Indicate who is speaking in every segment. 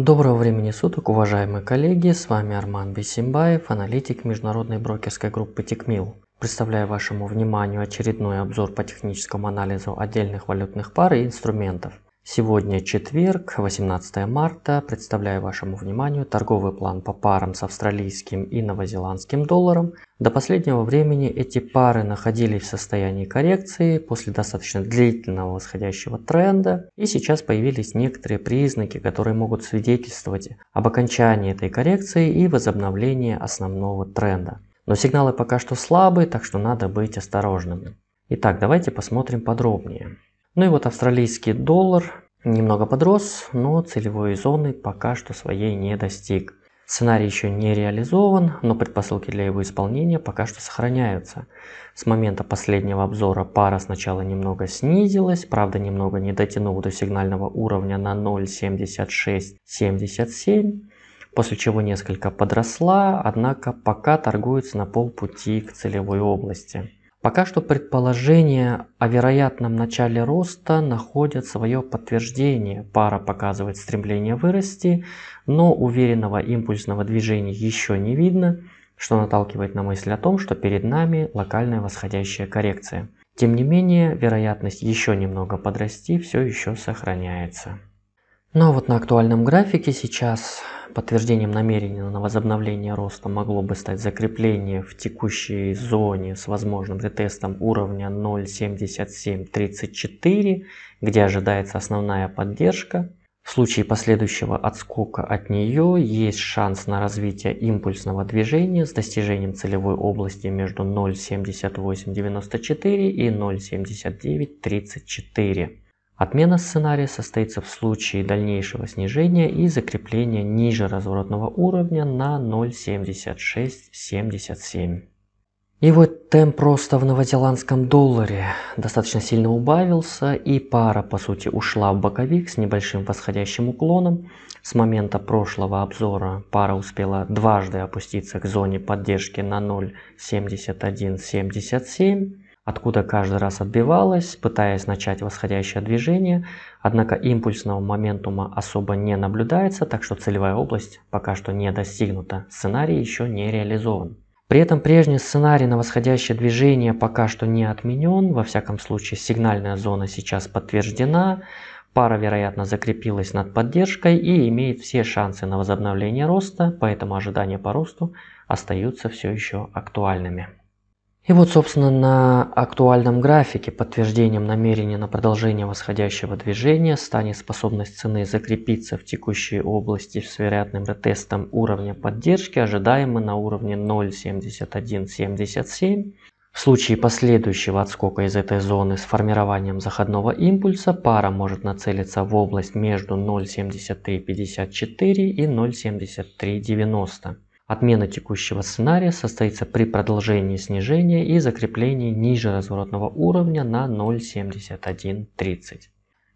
Speaker 1: Доброго времени суток, уважаемые коллеги, с вами Арман Бесимбаев, аналитик международной брокерской группы Тикмил. Представляю вашему вниманию очередной обзор по техническому анализу отдельных валютных пар и инструментов. Сегодня четверг, 18 марта. Представляю вашему вниманию торговый план по парам с австралийским и новозеландским долларом. До последнего времени эти пары находились в состоянии коррекции после достаточно длительного восходящего тренда. И сейчас появились некоторые признаки, которые могут свидетельствовать об окончании этой коррекции и возобновлении основного тренда. Но сигналы пока что слабые, так что надо быть осторожными. Итак, давайте посмотрим подробнее. Ну и вот австралийский доллар Немного подрос, но целевой зоны пока что своей не достиг. Сценарий еще не реализован, но предпосылки для его исполнения пока что сохраняются. С момента последнего обзора пара сначала немного снизилась, правда немного не дотянула до сигнального уровня на 0.7677, после чего несколько подросла, однако пока торгуется на полпути к целевой области. Пока что предположения о вероятном начале роста находят свое подтверждение. Пара показывает стремление вырасти, но уверенного импульсного движения еще не видно, что наталкивает на мысль о том, что перед нами локальная восходящая коррекция. Тем не менее, вероятность еще немного подрасти все еще сохраняется. Ну а вот на актуальном графике сейчас Подтверждением намерения на возобновление роста могло бы стать закрепление в текущей зоне с возможным ретестом уровня 0.7734, где ожидается основная поддержка. В случае последующего отскока от нее есть шанс на развитие импульсного движения с достижением целевой области между 0.7894 и 0.7934. Отмена сценария состоится в случае дальнейшего снижения и закрепления ниже разворотного уровня на 0.7677. И вот темп роста в новозеландском долларе достаточно сильно убавился, и пара, по сути, ушла в боковик с небольшим восходящим уклоном. С момента прошлого обзора пара успела дважды опуститься к зоне поддержки на 0.7177 откуда каждый раз отбивалась, пытаясь начать восходящее движение, однако импульсного моментума особо не наблюдается, так что целевая область пока что не достигнута, сценарий еще не реализован. При этом прежний сценарий на восходящее движение пока что не отменен, во всяком случае сигнальная зона сейчас подтверждена, пара вероятно закрепилась над поддержкой и имеет все шансы на возобновление роста, поэтому ожидания по росту остаются все еще актуальными. И вот, собственно, на актуальном графике подтверждением намерения на продолжение восходящего движения станет способность цены закрепиться в текущей области с вероятным ретестом уровня поддержки, ожидаемый на уровне 0.7177. В случае последующего отскока из этой зоны с формированием заходного импульса пара может нацелиться в область между 0.7354 и 0.7390. Отмена текущего сценария состоится при продолжении снижения и закреплении ниже разворотного уровня на 0.7130.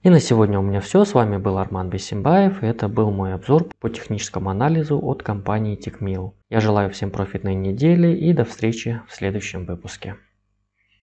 Speaker 1: И на сегодня у меня все. С вами был Арман Бесимбаев. это был мой обзор по техническому анализу от компании TechMill. Я желаю всем профитной недели и до встречи в следующем выпуске.